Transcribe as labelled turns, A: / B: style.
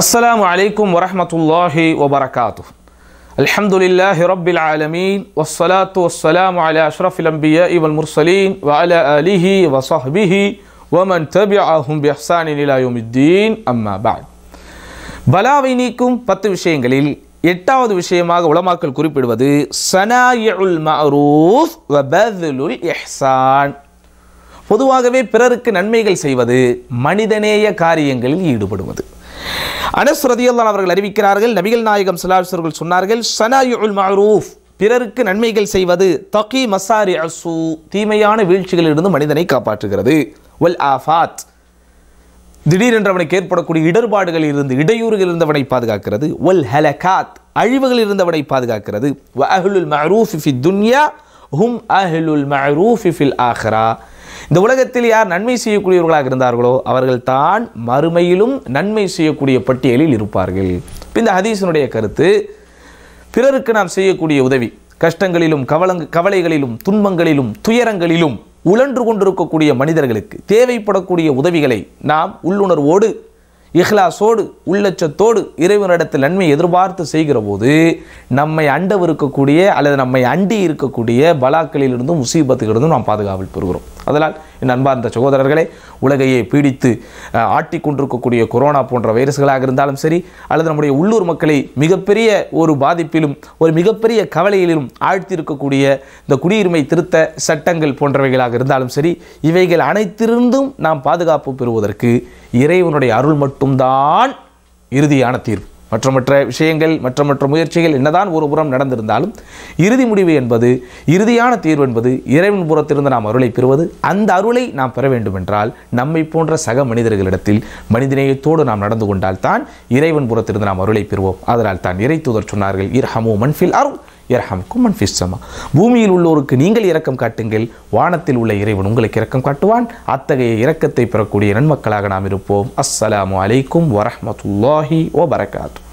A: السلام عليكم ورحمة الله وبركاته الحمد لله رب العالمين والصلاة والسلام على أشرف الأنبياء والمرسلين وعلى آله وصحبه ومن تبعهم بإحسان إلى يوم الدين أما بعد பலாவை நீக்கும் பத்து விஷயங்களில் எட்டாவது விஷயமாக உலமாக்கல் குறிப்பிடுவது சனாயுல் மரூஃப் வபதுலுல் எஹ்சான் பொதுவாகவே பிறருக்கு நன்மைகள் செய்வது மனிதநேய காரியங்களில் ஈடுபடுவது அனஸ் அவர்கள் அறிவிக்கிறார்கள் நபிகள் நாயகம் சிலாஸ் அவர்கள் சொன்னார்கள் சனாயுல் மஹரூஃப் பிறருக்கு நன்மைகள் செய்வது தகி மசாரி அசு தீமையான வீழ்ச்சிகளிலிருந்து மனிதனை காப்பாற்றுகிறது வல் ஆஃபாத் திடீரென்று அவனுக்கு ஏற்படக்கூடிய இடர்பாடுகளில் இருந்து இடையூறுகள் இருந்தவனை பாதுகாக்கிறது வல் ஹலகாத் அழிவுகள் இருந்தவனை பாதுகாக்கிறது வ மஹரூஃபி துன்யா ஹும் அஹ்லுல் மஹரூஃபி ஃபில் ஆஹ்ரா இந்த உலகத்தில் யார் நன்மை செய்யக்கூடியவர்களாக இருந்தார்களோ அவர்கள் தான் மறுமையிலும் நன்மை செய்யக்கூடிய பட்டியலில் இருப்பார்கள் இந்த ஹதீசனுடைய கருத்து பிறருக்கு நாம் செய்யக்கூடிய உதவி கஷ்டங்களிலும் கவலங் கவலைகளிலும் துன்பங்களிலும் துயரங்களிலும் உழன்று கொண்டிருக்கக்கூடிய மனிதர்களுக்கு தேவைப்படக்கூடிய உதவிகளை நாம் உள்ளுணர்வோடு இஹ்லாசோடு உள்ளச்சத்தோடு இறைவனிடத்தில் நன்மை எதிர்பார்த்து செய்கிற போது நம்மை அண்டவிருக்கக்கூடிய அல்லது நம்மை அண்டி இருக்கக்கூடிய பலாக்களிலிருந்தும் முசீபத்துகளிலிருந்தும் நாம் பாதுகாப்பில் பெறுகிறோம் அதனால் என் அன்பார்ந்த சகோதரர்களே உலகையை பீடித்து ஆட்டி கொண்டிருக்கக்கூடிய கொரோனா போன்ற வைரஸ்களாக இருந்தாலும் சரி அல்லது நம்முடைய உள்ளூர் மக்களை மிகப்பெரிய ஒரு பாதிப்பிலும் ஒரு மிகப்பெரிய கவலையிலும் ஆழ்த்தியிருக்கக்கூடிய இந்த குடியுரிமை திருத்த சட்டங்கள் போன்றவைகளாக இருந்தாலும் சரி இவைகள் அனைத்திருந்தும் நாம் பாதுகாப்பு பெறுவதற்கு இறைவனுடைய அருள் மட்டும்தான் இறுதியான தீர்வு மற்ற விஷயங்கள் மற்ற முயற்சிகள் என்னதான் ஒரு புறம் நடந்திருந்தாலும் இறுதி முடிவு என்பது இறுதியான தீர்வு என்பது இறைவன் புறத்திலிருந்து நாம் அருளை பெறுவது அந்த அருளை நாம் பெற வேண்டுமென்றால் நம்மை போன்ற சக மனிதர்களிடத்தில் மனிதநேயத்தோடு நாம் நடந்து கொண்டால் தான் இறைவன் புறத்திலிருந்து நாம் அருளை பெறுவோம் அதனால் தான் இறை தூதர் சொன்னார்கள் இரஹமோ மன்ஃபில் அருள் இரஹமுக்கும் மன் சமா பூமியில் உள்ளோருக்கு நீங்கள் இரக்கம் காட்டுங்கள் வானத்தில் உள்ள இறைவன் உங்களுக்கு இரக்கம் காட்டுவான் அத்தகைய இரக்கத்தை பெறக்கூடிய நன்மக்களாக நாம் இருப்போம் அஸ்ஸலாமு அலைக்கும் வரஹமத்துல்லாஹி ஓ பரகாத்து